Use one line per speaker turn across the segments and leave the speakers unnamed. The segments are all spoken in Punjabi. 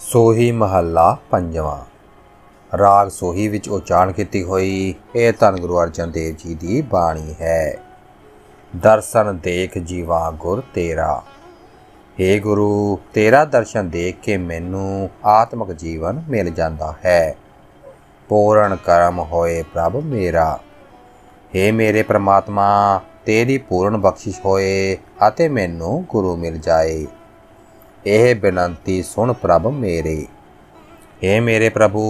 ਸੋਹੀ ਮਹੱਲਾ ਪੰਜਵਾਂ ਰਾਗ ਸੋਹੀ ਵਿੱਚ ਉਚਾਰਨ ਕੀਤੀ ਹੋਈ ਇਹ ਧੰਨ ਗੁਰੂ ਅਰਜਨ ਦੇਵ ਜੀ ਦੀ ਬਾਣੀ ਹੈ ਦਰਸ਼ਨ ਦੇਖ ਜੀਵਾ ਗੁਰ ਤੇਰਾ हे ਗੁਰੂ ਤੇਰਾ ਦਰਸ਼ਨ ਦੇਖ ਕੇ ਮੈਨੂੰ ਆਤਮਿਕ ਜੀਵਨ ਮਿਲ ਜਾਂਦਾ ਹੈ ਪੂਰਨ ਕਰਮ ਹੋਏ ਪ੍ਰਭ ਮੇਰਾ हे ਮੇਰੇ ਪ੍ਰਮਾਤਮਾ ਤੇਰੀ ਪੂਰਨ ਬਖਸ਼ਿਸ਼ ਹੋਏ ਅਤੇ ਮੈਨੂੰ ਗੁਰੂ ਮਿਲ ਜਾਏ ਇਹ ਬੇਨਤੀ ਸੁਣ ਪ੍ਰਭ ਮੇਰੇ हे ਮੇਰੇ ਪ੍ਰਭੂ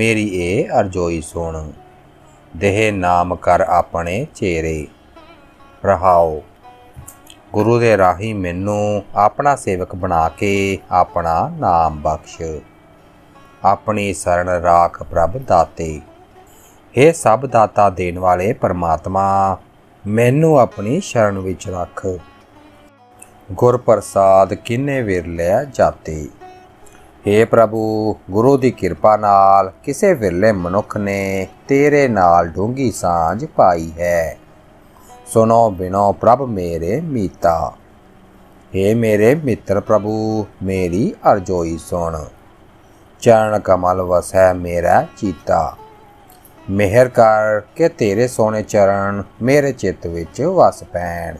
ਮੇਰੀ ਇਹ ਅਰਜ਼ੋਈ ਸੁਣ ਦੇਹ ਨਾਮ ਕਰ ਆਪਣੇ ਚੇਰੇ ਰਹਾਓ ਗੁਰੂ ਦੇ ਰਾਹੀ ਮੈਨੂੰ ਆਪਣਾ ਸੇਵਕ ਬਣਾ ਕੇ ਆਪਣਾ ਨਾਮ ਬਖਸ਼ ਆਪਣੀ ਸ਼ਰਨ ਰਾਖ ਪ੍ਰਭ ਦਾਤੇ हे ਸਭ ਦਾਤਾ ਦੇਣ ਵਾਲੇ ਪਰਮਾਤਮਾ ਮੈਨੂੰ ਆਪਣੀ ਸ਼ਰਨ ਵਿੱਚ ਰੱਖ ਗੁਰ ਪ੍ਰਸਾਦ ਕਿੰਨੇ ਵਿਰਲੇ ਜਾਤੀ हे ਪ੍ਰਭੂ ਗੁਰੂ ਦੀ ਕਿਰਪਾ ਨਾਲ ਕਿਸੇ ਵਿਰਲੇ ਮਨੁੱਖ ਨੇ ਤੇਰੇ ਨਾਲ ਡੂੰਗੀ ਸਾਂਝ ਪਾਈ ਹੈ ਸੁਨੋ ਬਿਨੋ ਪ੍ਰਭ ਮੇਰੇ ਮੀਤਾ हे ਮੇਰੇ ਮਿੱਤਰ ਪ੍ਰਭੂ ਮੇਰੀ ਅਰਜ਼ੋਈ ਸੁਣ ਚਰਨ ਕਮਲ ਵਸੈ ਮੇਰਾ ਚੀਤਾ ਮਿਹਰ ਕਰ ਕੇ ਤੇਰੇ ਸੋਨੇ ਚਰਨ ਮੇਰੇ ਚਿੱਤ ਵਿੱਚ ਵਸ ਪੈਣ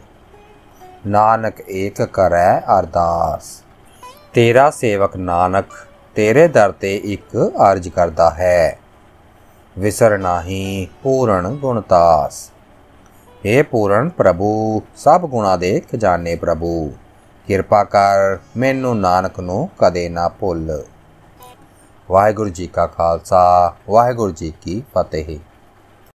ਨਾਨਕ ਏਕ ਕਰੈ ਅਰਦਾਸ ਤੇਰਾ ਸੇਵਕ ਨਾਨਕ ਤੇਰੇ ਦਰ ਤੇ ਇੱਕ ਅਰਜ ਕਰਦਾ ਹੈ ਵਿਸਰ ਨਾਹੀ ਪੂਰਨ ਗੁਣਤਾਸ हे ਪੂਰਨ ਪ੍ਰਭੂ ਸਭ ਗੁਣਾ ਦੇ ਖਜ਼ਾਨੇ ਪ੍ਰਭੂ ਕਿਰਪਾ ਕਰ ਮੈਨੂੰ ਨਾਨਕ ਨੂੰ ਕਦੇ ਨਾ ਭੁੱਲ ਵਾਹਿਗੁਰੂ ਜੀ ਕਾ ਖਾਲਸਾ ਵਾਹਿਗੁਰੂ ਜੀ ਕੀ ਫਤਿਹ